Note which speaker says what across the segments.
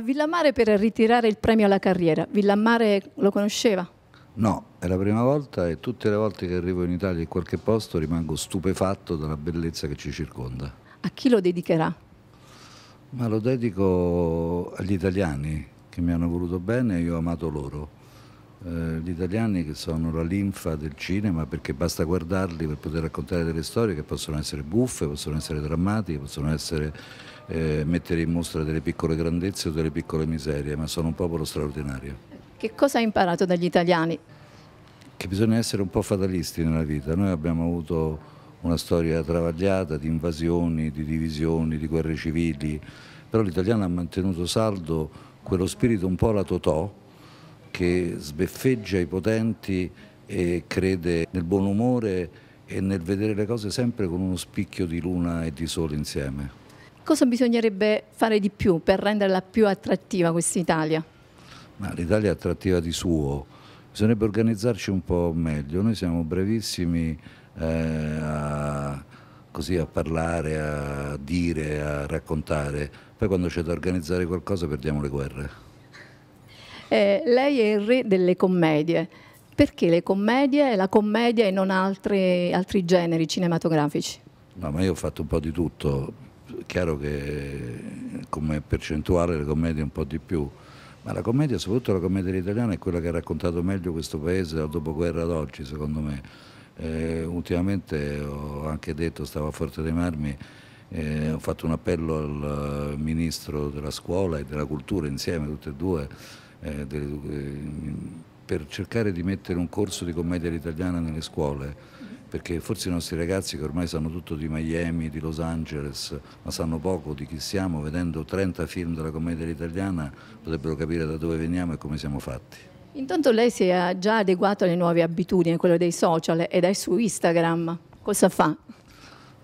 Speaker 1: Villamare per ritirare il premio alla carriera. Villamare lo conosceva?
Speaker 2: No, è la prima volta e tutte le volte che arrivo in Italia in qualche posto rimango stupefatto dalla bellezza che ci circonda.
Speaker 1: A chi lo dedicherà?
Speaker 2: Ma lo dedico agli italiani che mi hanno voluto bene e io ho amato loro. Eh, gli italiani che sono la linfa del cinema perché basta guardarli per poter raccontare delle storie che possono essere buffe, possono essere drammatiche, possono essere eh, mettere in mostra delle piccole grandezze o delle piccole miserie, ma sono un popolo straordinario.
Speaker 1: Che cosa hai imparato dagli italiani?
Speaker 2: Che bisogna essere un po' fatalisti nella vita. Noi abbiamo avuto una storia travagliata di invasioni, di divisioni, di guerre civili, però l'italiano ha mantenuto saldo quello spirito un po' la totò, che sbeffeggia i potenti e crede nel buon umore e nel vedere le cose sempre con uno spicchio di luna e di sole insieme.
Speaker 1: Cosa bisognerebbe fare di più per renderla più attrattiva questa Italia?
Speaker 2: L'Italia è attrattiva di suo, bisognerebbe organizzarci un po' meglio, noi siamo brevissimi eh, a, così, a parlare, a dire, a raccontare, poi quando c'è da organizzare qualcosa perdiamo le guerre.
Speaker 1: Eh, lei è il re delle commedie. Perché le commedie, e la commedia e non altri, altri generi cinematografici?
Speaker 2: No, ma io ho fatto un po' di tutto. È chiaro che come percentuale le commedie un po' di più, ma la commedia, soprattutto la commedia italiana, è quella che ha raccontato meglio questo paese dal dopoguerra ad oggi, secondo me. Eh, ultimamente ho anche detto, stavo a Forte dei Marmi, eh, ho fatto un appello al ministro della scuola e della cultura insieme, tutte e due, eh, eh, per cercare di mettere un corso di commedia all'italiana nelle scuole perché forse i nostri ragazzi che ormai sanno tutto di Miami, di Los Angeles, ma sanno poco di chi siamo, vedendo 30 film della commedia italiana potrebbero capire da dove veniamo e come siamo fatti.
Speaker 1: Intanto lei si è già adeguato alle nuove abitudini, quello dei social ed è su Instagram. Cosa fa?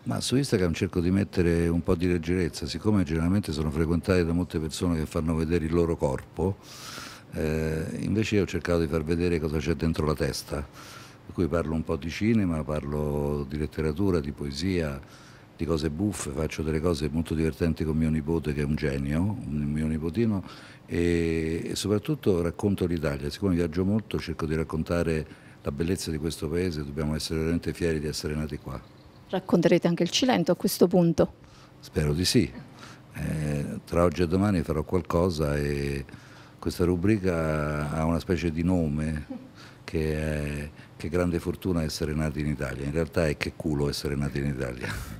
Speaker 2: Ma su Instagram cerco di mettere un po' di leggerezza, siccome generalmente sono frequentati da molte persone che fanno vedere il loro corpo, eh, invece io ho cercato di far vedere cosa c'è dentro la testa, per cui parlo un po' di cinema, parlo di letteratura, di poesia, di cose buffe, faccio delle cose molto divertenti con mio nipote che è un genio, un mio nipotino, e, e soprattutto racconto l'Italia, siccome viaggio molto cerco di raccontare la bellezza di questo paese, dobbiamo essere veramente fieri di essere nati qua.
Speaker 1: Racconterete anche il Cilento a questo punto?
Speaker 2: Spero di sì. Eh, tra oggi e domani farò qualcosa e questa rubrica ha una specie di nome che è Che grande fortuna essere nati in Italia, in realtà è che culo essere nati in Italia.